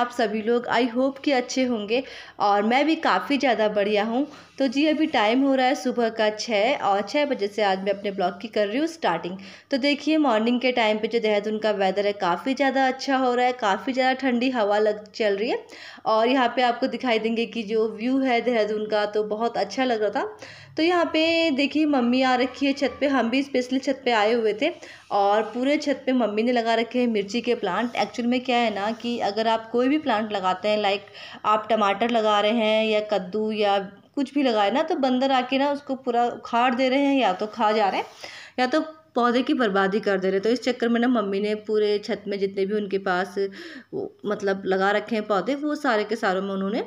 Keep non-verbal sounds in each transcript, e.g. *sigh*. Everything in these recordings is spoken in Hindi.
आप सभी लोग आई होप कि अच्छे होंगे और मैं भी काफ़ी ज़्यादा बढ़िया हूँ तो जी अभी टाइम हो रहा है सुबह का छः और छः बजे से आज मैं अपने ब्लॉग की कर रही हूँ स्टार्टिंग तो देखिए मॉर्निंग के टाइम पे जो देहरादून का वेदर है काफ़ी ज़्यादा अच्छा हो रहा है काफ़ी ज़्यादा ठंडी हवा लग चल रही है और यहाँ पे आपको दिखाई देंगे कि जो व्यू है देहरादून का तो बहुत अच्छा लग रहा था तो यहाँ पे देखिए मम्मी आ रखी है छत पे हम भी स्पेशली छत पे आए हुए थे और पूरे छत पे मम्मी ने लगा रखे हैं मिर्ची के प्लांट एक्चुअल में क्या है ना कि अगर आप कोई भी प्लांट लगाते हैं लाइक आप टमाटर लगा रहे हैं या कद्दू या कुछ भी लगाए ना तो बंदर आके ना उसको पूरा उखाड़ दे रहे हैं या तो खा जा रहे हैं या तो पौधे की बर्बादी कर दे रहे तो इस चक्कर में ना मम्मी ने पूरे छत में जितने भी उनके पास मतलब लगा रखे हैं पौधे वो सारे के सारों में उन्होंने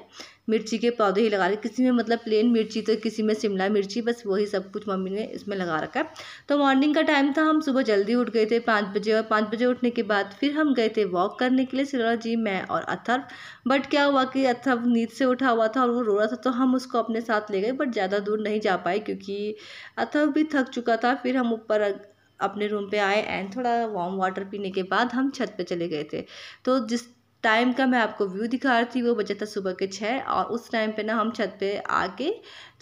मिर्ची के पौधे ही लगा रहे किसी में मतलब प्लेन मिर्ची तो किसी में शिमला मिर्ची बस वही सब कुछ मम्मी ने इसमें लगा रखा है तो मॉर्निंग का टाइम था हम सुबह जल्दी उठ गए थे पाँच बजे और पाँच बजे उठने के बाद फिर हम गए थे वॉक करने के लिए सिरोरा जी मैं और अथर्व बट क्या हुआ कि अथर्व नींद से उठा हुआ था और वो रो रहा था तो हम उसको अपने साथ ले गए बट ज़्यादा दूर नहीं जा पाए क्योंकि अथर्व भी थक चुका था फिर हम ऊपर अपने रूम पे आए एंड थोड़ा वार्म वाटर पीने के बाद हम छत पे चले गए थे तो जिस टाइम का मैं आपको व्यू दिखा रही थी वो बजे था सुबह के छः और उस टाइम पे ना हम छत पे आके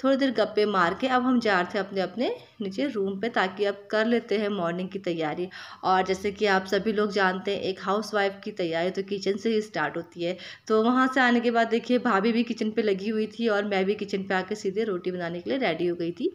थोड़ी देर गप्पे मार के अब हम जा रहे थे अपने अपने नीचे रूम पे ताकि अब कर लेते हैं मॉर्निंग की तैयारी और जैसे कि आप सभी लोग जानते हैं एक हाउस वाइफ की तैयारी तो किचन से ही स्टार्ट होती है तो वहाँ से आने के बाद देखिए भाभी भी किचन पर लगी हुई थी और मैं भी किचन पर आके सीधे रोटी बनाने के लिए रेडी हो गई थी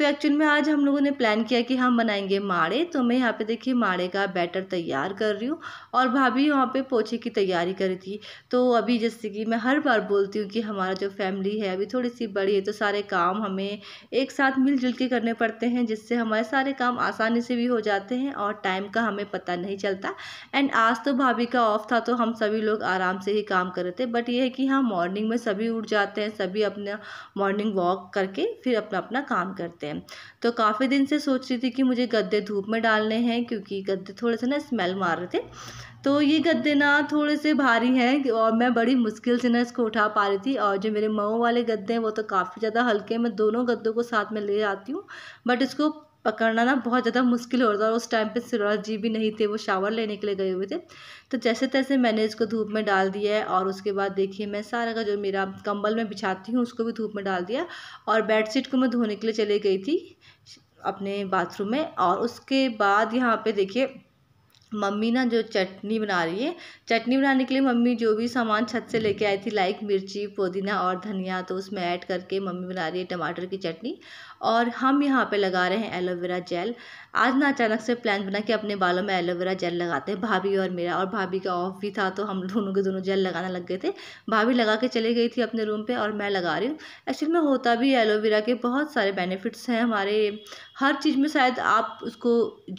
तो एक्चुअल में आज हम लोगों ने प्लान किया कि हम बनाएंगे माड़े तो मैं यहाँ पे देखिए माड़े का बैटर तैयार कर रही हूँ और भाभी वहाँ पे पोछे की तैयारी कर रही थी तो अभी जैसे कि मैं हर बार बोलती हूँ कि हमारा जो फैमिली है अभी थोड़ी सी बड़ी है तो सारे काम हमें एक साथ मिलजुल के करने पड़ते हैं जिससे हमारे सारे काम आसानी से भी हो जाते हैं और टाइम का हमें पता नहीं चलता एंड आज तो भाभी का ऑफ था तो हम सभी लोग आराम से ही काम कर रहे थे बट ये है कि हाँ मॉर्निंग में सभी उठ जाते हैं सभी अपना मॉर्निंग वॉक करके फिर अपना अपना काम करते हैं हैं तो काफ़ी दिन से सोच रही थी कि मुझे गद्दे धूप में डालने हैं क्योंकि गद्दे थोड़े से ना स्मेल मार रहे थे तो ये गद्दे ना थोड़े से भारी हैं और मैं बड़ी मुश्किल से ना इसको उठा पा रही थी और जो मेरे मऊ वाले गद्दे हैं वो तो काफ़ी ज़्यादा हल्के मैं दोनों गद्दों को साथ में ले आती हूँ बट इसको पकड़ना ना बहुत ज़्यादा मुश्किल हो रहा था और उस टाइम पे सिराज जी भी नहीं थे वो शावर लेने के लिए गए हुए थे तो जैसे तैसे मैंने इसको धूप में डाल दिया है और उसके बाद देखिए मैं सारा का जो मेरा कंबल में बिछाती हूँ उसको भी धूप में डाल दिया और बेडशीट को मैं धोने के लिए चले गई थी अपने बाथरूम में और उसके बाद यहाँ पर देखिए मम्मी ना जो चटनी बना रही है चटनी बनाने के लिए मम्मी जो भी सामान छत से लेके आई थी लाइक मिर्ची पुदीना और धनिया तो उसमें ऐड करके मम्मी बना रही है टमाटर की चटनी और हम यहाँ पे लगा रहे हैं एलोवेरा जेल आज ना अचानक से प्लान बना कि अपने बालों में एलोवेरा जेल लगाते हैं भाभी और मेरा और भाभी का ऑफ भी था तो हम दोनों के दोनों जेल लगाने लग गए थे भाभी लगा के चले गई थी अपने रूम पर और मैं लगा रही हूँ एक्चुअल में होता भी एलोवेरा के बहुत सारे बेनिफिट्स हैं हमारे हर चीज़ में शायद आप उसको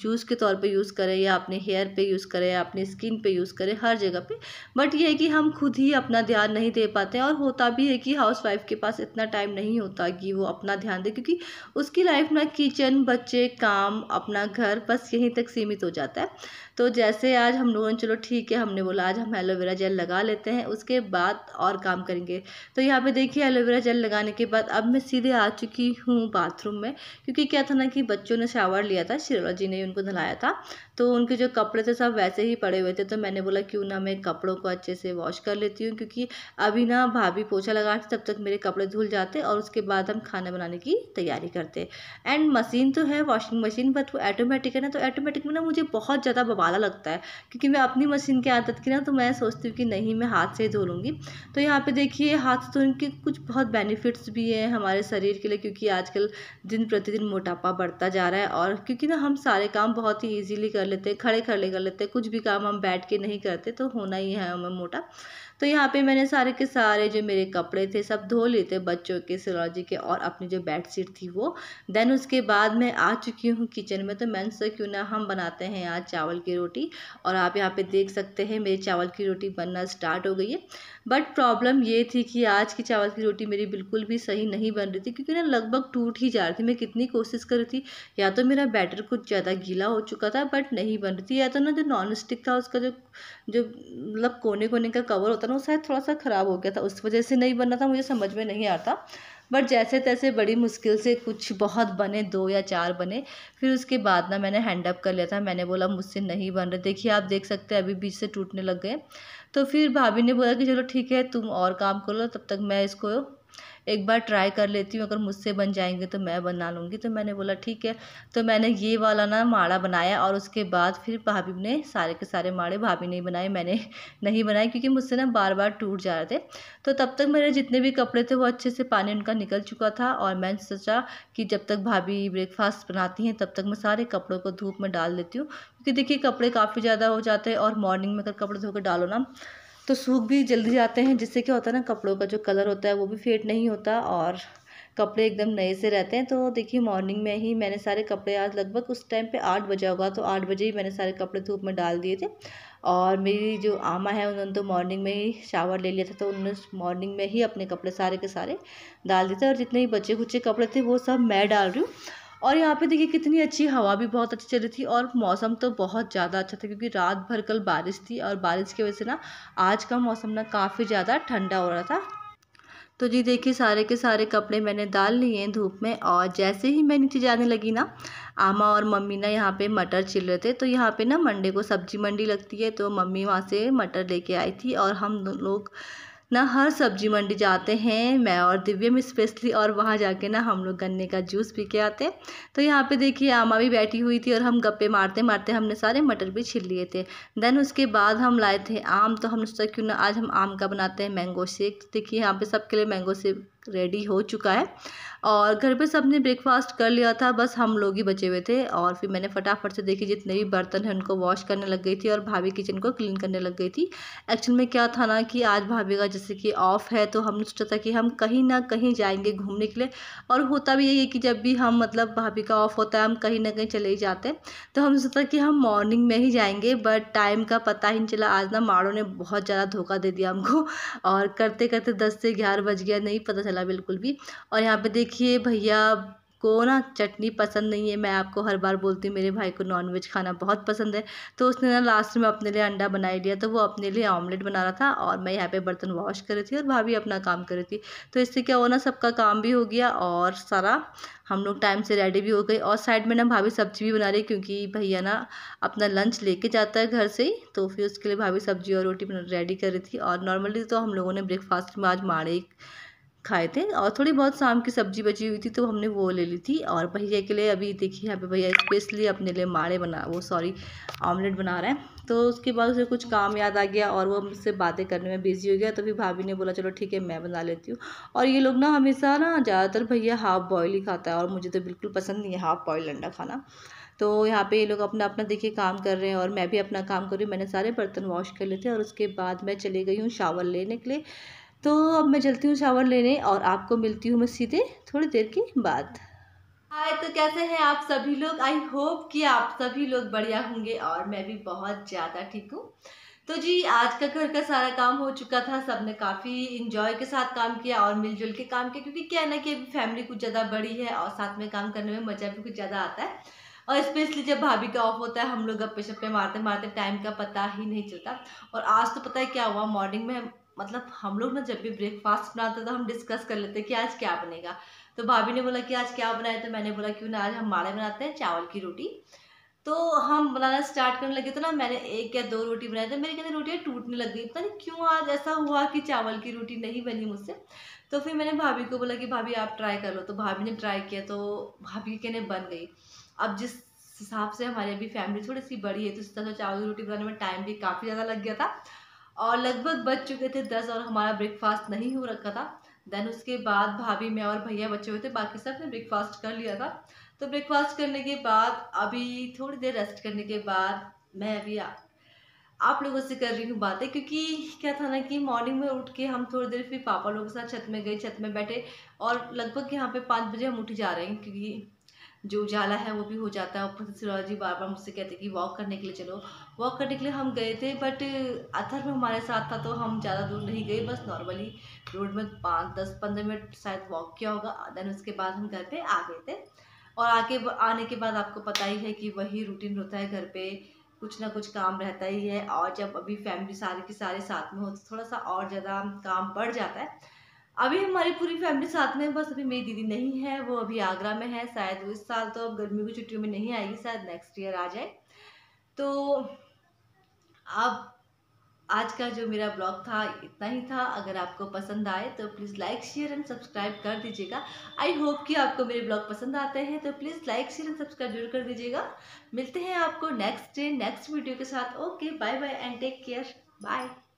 जूस के तौर पर यूज़ करें या अपने हेयर पर यूज़ करें या अपनी स्किन पर यूज़ करें हर जगह पर बट ये है कि हम खुद ही अपना ध्यान नहीं दे पाते और होता भी है कि हाउस वाइफ के पास इतना टाइम नहीं होता कि वो अपना ध्यान दे क्योंकि उसकी लाइफ ना किचन बच्चे काम अपना घर बस यहीं तक सीमित हो जाता है तो जैसे आज हम लोगों ने चलो ठीक है हमने बोला आज हम एलोवेरा जेल लगा लेते हैं उसके बाद और काम करेंगे तो यहाँ पे देखिए एलोवेरा जेल लगाने के बाद अब मैं सीधे आ चुकी हूँ बाथरूम में क्योंकि क्या था ना कि बच्चों ने शावर लिया था शिरोला जी ने उनको धलाया था तो उनके जो कपड़े थे सब वैसे ही पड़े हुए थे तो मैंने बोला क्यों ना मैं कपड़ों को अच्छे से वॉश कर लेती हूँ क्योंकि अभी ना भाभी पोछा लगा तब तक मेरे कपड़े धुल जाते और उसके बाद हम खाना बनाने की तैयारी कैरी करते एंड मशीन तो है वॉशिंग मशीन बट वो ऐटोमेटिक है ना तो ऐटोमेटिक में ना मुझे बहुत ज़्यादा बबाला लगता है क्योंकि मैं अपनी मशीन की आदत की ना तो मैं सोचती हूँ कि नहीं मैं हाथ से ही धो लूँगी तो यहाँ पर देखिए हाथ से धोने के कुछ बहुत बेनिफिट्स भी हैं हमारे शरीर के लिए क्योंकि आजकल दिन प्रतिदिन मोटापा बढ़ता जा रहा है और क्योंकि ना हम सारे काम बहुत ही ईजिली कर लेते हैं खड़े खड़े कर लेते हैं कुछ भी काम हम बैठ के नहीं करते तो होना ही है हमें मोटा तो यहाँ पे मैंने सारे के सारे जो मेरे कपड़े थे सब धो लिए थे बच्चों के सिलोजी के और अपनी जो बेड शीट थी वो देन उसके बाद मैं आ चुकी हूँ किचन में तो मैंने सोचा क्यों ना हम बनाते हैं आज चावल की रोटी और आप यहाँ पे देख सकते हैं मेरी चावल की रोटी बनना स्टार्ट हो गई है बट प्रॉब्लम ये थी कि आज की चावल की रोटी मेरी बिल्कुल भी सही नहीं बन रही थी क्योंकि ना लगभग टूट ही जा रही थी मैं कितनी कोशिश कर रही थी या तो मेरा बैटर कुछ ज़्यादा गीला हो चुका था बट नहीं बन रही थी या तो ना जो नॉन स्टिक था उसका जो जो मतलब कोने कोने का कवर होता करूँ शायद थोड़ा सा ख़राब हो गया था उस वजह से नहीं बना था मुझे समझ में नहीं आता बट जैसे तैसे बड़ी मुश्किल से कुछ बहुत बने दो या चार बने फिर उसके बाद ना मैंने हैंड अप कर लिया था मैंने बोला मुझसे नहीं बन रहे देखिए आप देख सकते हैं अभी बीच से टूटने लग गए तो फिर भाभी ने बोला कि चलो ठीक है तुम और काम करो तब तक मैं इसको एक बार ट्राई कर लेती हूँ अगर मुझसे बन जाएंगे तो मैं बना लूँगी तो मैंने बोला ठीक है तो मैंने ये वाला ना माड़ा बनाया और उसके बाद फिर भाभी ने सारे के सारे माड़े भाभी ने बनाए मैंने *laughs* नहीं बनाए क्योंकि मुझसे ना बार बार टूट जा रहे थे तो तब तक मेरे जितने भी कपड़े थे वो अच्छे से पानी उनका निकल चुका था और मैंने सोचा कि जब तक भाभी ब्रेकफास्ट बनाती हैं तब तक मैं सारे कपड़ों को धूप में डाल देती हूँ क्योंकि देखिए कपड़े काफ़ी ज़्यादा हो जाते हैं और मॉर्निंग में अगर कपड़े धोकर डालो ना तो सूख भी जल्दी जाते हैं जिससे क्या होता है ना कपड़ों का जो कलर होता है वो भी फेड नहीं होता और कपड़े एकदम नए से रहते हैं तो देखिए मॉर्निंग में ही मैंने सारे कपड़े आज लगभग उस टाइम पे आठ बजे होगा तो आठ बजे ही मैंने सारे कपड़े धूप में डाल दिए थे और मेरी जो आमा है उन्होंने तो मॉर्निंग में ही शावर ले लिया था तो उन्होंने मॉर्निंग में ही अपने कपड़े सारे के सारे डाल दिए थे और जितने भी बचे कुचे कपड़े थे वो सब मैं डाल रही हूँ और यहाँ पे देखिए कितनी अच्छी हवा भी बहुत अच्छी चल रही थी और मौसम तो बहुत ज़्यादा अच्छा था क्योंकि रात भर कल बारिश थी और बारिश की वजह से ना आज का मौसम ना काफ़ी ज़्यादा ठंडा हो रहा था तो जी देखिए सारे के सारे कपड़े मैंने डाल लिए हैं धूप में और जैसे ही मैं नीचे जाने लगी ना आमा और मम्मी ना यहाँ पे मटर छिल रहे थे तो यहाँ पे ना मंडे को सब्जी मंडी लगती है तो मम्मी वहाँ से मटर लेके आई थी और हम लोग ना हर सब्जी मंडी जाते हैं मैं और दिव्य में स्पेशली और वहाँ जाके ना हम लोग गन्ने का जूस पी के आते हैं तो यहाँ पे देखिए आमा भी बैठी हुई थी और हम गप्पे मारते मारते हमने सारे मटर भी छिल लिए थे देन उसके बाद हम लाए थे आम तो हमने सोचा क्यों ना आज हम आम का बनाते हैं मैंगो शेक देखिए यहाँ पे सबके लिए मैंगो शेक रेडी हो चुका है और घर पे सबने ब्रेकफास्ट कर लिया था बस हम लोग ही बचे हुए थे और फिर मैंने फटाफट से देखी जितने भी बर्तन हैं उनको वॉश करने लग गई थी और भाभी किचन को क्लीन करने लग गई थी एक्चुअल में क्या था ना कि आज भाभी का जैसे कि ऑफ़ है तो हमने सोचा था कि हम कहीं ना कहीं जाएंगे घूमने के लिए और होता भी यही है कि जब भी हम मतलब भाभी का ऑफ़ होता है हम कहीं ना कहीं चले ही जाते हैं तो हमने सोचा कि हम मॉर्निंग में ही जाएंगे बट टाइम का पता ही नहीं चला आज ना माड़ों ने बहुत ज़्यादा धोखा दे दिया हमको और करते करते दस से ग्यारह बज गया नहीं पता चला बिल्कुल भी और यहाँ पे देखिए भैया को ना चटनी पसंद नहीं है मैं आपको हर बार बोलती हूँ मेरे भाई को नॉनवेज खाना बहुत पसंद है तो उसने ना लास्ट में अपने लिए अंडा बना लिया तो वो अपने लिए ऑमलेट बना रहा था और मैं यहाँ पे बर्तन वॉश कर रही थी और भाभी अपना काम कर रही थी तो इससे क्या हो ना सबका काम भी हो गया और सारा हम लोग टाइम से रेडी भी हो गए और साइड में ना भाभी सब्जी भी बना रही क्योंकि भैया ना अपना लंच लेके जाता है घर से ही तो फिर उसके लिए भाभी सब्जी और रोटी रेडी कर रही थी और नॉर्मली तो हम लोगों ने ब्रेकफास्ट में आज माड़े खाए थे और थोड़ी बहुत शाम की सब्जी बची हुई थी तो हमने वो ले ली थी और भैया के लिए अभी देखिए यहाँ पे भैया स्पेशली अपने लिए माड़े बना वो सॉरी ऑमलेट बना रहे हैं तो उसके बाद उसे कुछ काम याद आ गया और वो मुझसे बातें करने में बिजी हो गया तो फिर भाभी ने बोला चलो ठीक है मैं बना लेती हूँ और ये लोग ना हमेशा ना ज़्यादातर भैया हाफ़ बॉयल ही खाता है और मुझे तो बिल्कुल पसंद नहीं है हाफ़ बॉयल अंडा खाना तो यहाँ पे ये लोग अपना अपना देखिए काम कर रहे हैं और मैं भी अपना काम कर रही हूँ मैंने सारे बर्तन वॉश कर लेते हैं और उसके बाद मैं चली गई हूँ शावर लेने के लिए तो अब मैं चलती हूँ शावर लेने और आपको मिलती हूँ मैं सीधे थोड़ी देर के बाद हाय तो कैसे हैं आप सभी लोग आई होप कि आप सभी लोग बढ़िया होंगे और मैं भी बहुत ज़्यादा ठीक हूँ तो जी आज का घर का सारा काम हो चुका था सब ने काफ़ी इंजॉय के साथ काम किया और मिलजुल के काम किया क्योंकि क्या है ना कि अभी फैमिली कुछ ज़्यादा बड़ी है और साथ में काम करने में मज़ा भी कुछ ज़्यादा आता है और स्पेशली जब भाभी का ऑफ होता है हम लोग गप्पे शप्पे मारते मारते टाइम का पता ही नहीं चलता और आज तो पता है क्या हुआ मॉर्निंग में मतलब हम लोग ना जब भी ब्रेकफास्ट बनाते तो हम डिस्कस कर लेते कि आज क्या बनेगा तो भाभी ने बोला कि आज क्या बनाए तो मैंने बोला क्यों ना आज हम माड़े बनाते हैं चावल की रोटी तो हम बनाना स्टार्ट करने लगे तो ना मैंने एक या दो रोटी बनाई थी मेरे कहते रोटियाँ टूटने लग गई पता नहीं क्यों आज ऐसा हुआ कि चावल की रोटी नहीं बनी मुझसे तो फिर मैंने भाभी को बोला कि भाभी आप ट्राई कर लो तो भाभी ने ट्राई किया तो भाभी के कहने बन गई अब जिस हिसाब से हमारी अभी फैमिली थोड़ी सी बड़ी है तो उस तरह चावल की रोटी बनाने में टाइम भी काफ़ी ज़्यादा लग गया था और लगभग बज चुके थे दस और हमारा ब्रेकफास्ट नहीं हो रखा था देन उसके बाद भाभी मैं और भैया बचे हुए थे बाकी सब ने ब्रेकफास्ट कर लिया था तो ब्रेकफास्ट करने के बाद अभी थोड़ी देर रेस्ट करने के बाद मैं अभी आ, आप लोगों से कर रही हूँ बातें क्योंकि क्या था ना कि मॉर्निंग में उठ के हम थोड़ी देर फिर पापा लोगों के साथ छत में गए छत में बैठे और लगभग यहाँ पे पाँच बजे हम उठ जा रहे हैं क्योंकि जो उजाला है वो भी हो जाता है ऊपर से सिरोज जी बार बार मुझसे कहते कि वॉक करने के लिए चलो वॉक करने के लिए हम गए थे बट अथर में हमारे साथ था तो हम ज़्यादा दूर नहीं गए बस नॉर्मली रोड में पाँच दस पंद्रह मिनट शायद वॉक किया होगा देन उसके बाद हम घर पर आ गए थे और आके आने के बाद आपको पता ही है कि वही रूटीन होता है घर पर कुछ ना कुछ काम रहता ही है और जब अभी फैमिली सारे के सारे साथ में हो तो थोड़ा सा और ज़्यादा काम बढ़ जाता है अभी हमारी पूरी फैमिली साथ में बस अभी मेरी दीदी नहीं है वो अभी आगरा में है शायद वो इस साल तो अब गर्मी की छुट्टियों में नहीं आएगी शायद नेक्स्ट ईयर आ जाए तो आप आज का जो मेरा ब्लॉग था इतना ही था अगर आपको पसंद आए तो please like share and subscribe कर दीजिएगा आई होप कि आपको मेरे ब्लॉग पसंद आते हैं तो please like share and subscribe जरूर कर दीजिएगा मिलते हैं आपको नेक्स्ट डे नेक्स्ट वीडियो के साथ okay bye bye and take care bye